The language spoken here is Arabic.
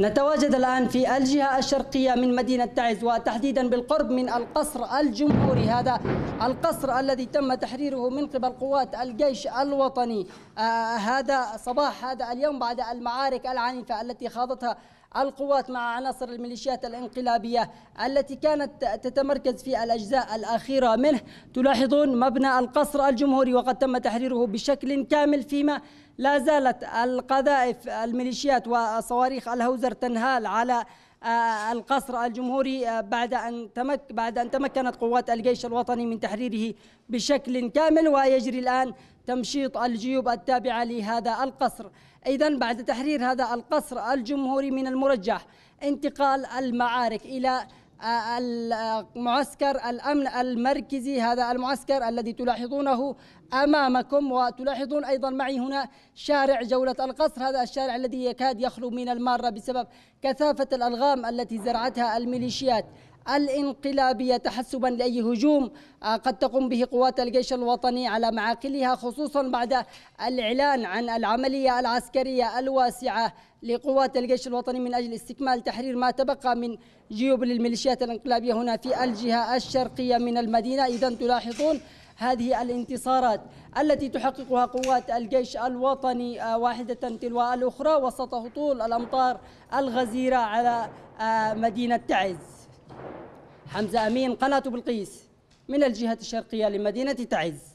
نتواجد الآن في الجهة الشرقية من مدينة تعز وتحديدا بالقرب من القصر الجمهوري هذا القصر الذي تم تحريره من قبل قوات الجيش الوطني آه هذا صباح هذا اليوم بعد المعارك العنيفة التي خاضتها القوات مع عناصر الميليشيات الانقلابية التي كانت تتمركز في الأجزاء الأخيرة منه تلاحظون مبنى القصر الجمهوري وقد تم تحريره بشكل كامل فيما لا زالت القذائف الميليشيات وصواريخ الهوزر تنهال على آه، القصر الجمهوري آه، بعد ان تمك بعد ان تمكنت قوات الجيش الوطني من تحريره بشكل كامل ويجري الان تمشيط الجيوب التابعة لهذا القصر إذا بعد تحرير هذا القصر الجمهوري من المرجح انتقال المعارك إلى آه، المعسكر الأمن المركزي هذا المعسكر الذي تلاحظونه أمامكم وتلاحظون أيضا معي هنا شارع جولة القصر هذا الشارع الذي يكاد يخلو من المارة بسبب كثافة الألغام التي زرعتها الميليشيات الانقلابية تحسبا لأي هجوم آه، قد تقوم به قوات الجيش الوطني على معاقلها خصوصا بعد الإعلان عن العملية العسكرية الواسعة لقوات الجيش الوطني من أجل استكمال تحرير ما تبقى من جيوب للميليشيات الانقلابية هنا في الجهة الشرقية من المدينة إذا تلاحظون هذه الانتصارات التي تحققها قوات الجيش الوطني آه، واحدة تلو الأخرى وسط هطول الأمطار الغزيرة على آه، مدينة تعز حمزة أمين قناة بلقيس من الجهة الشرقية لمدينة تعز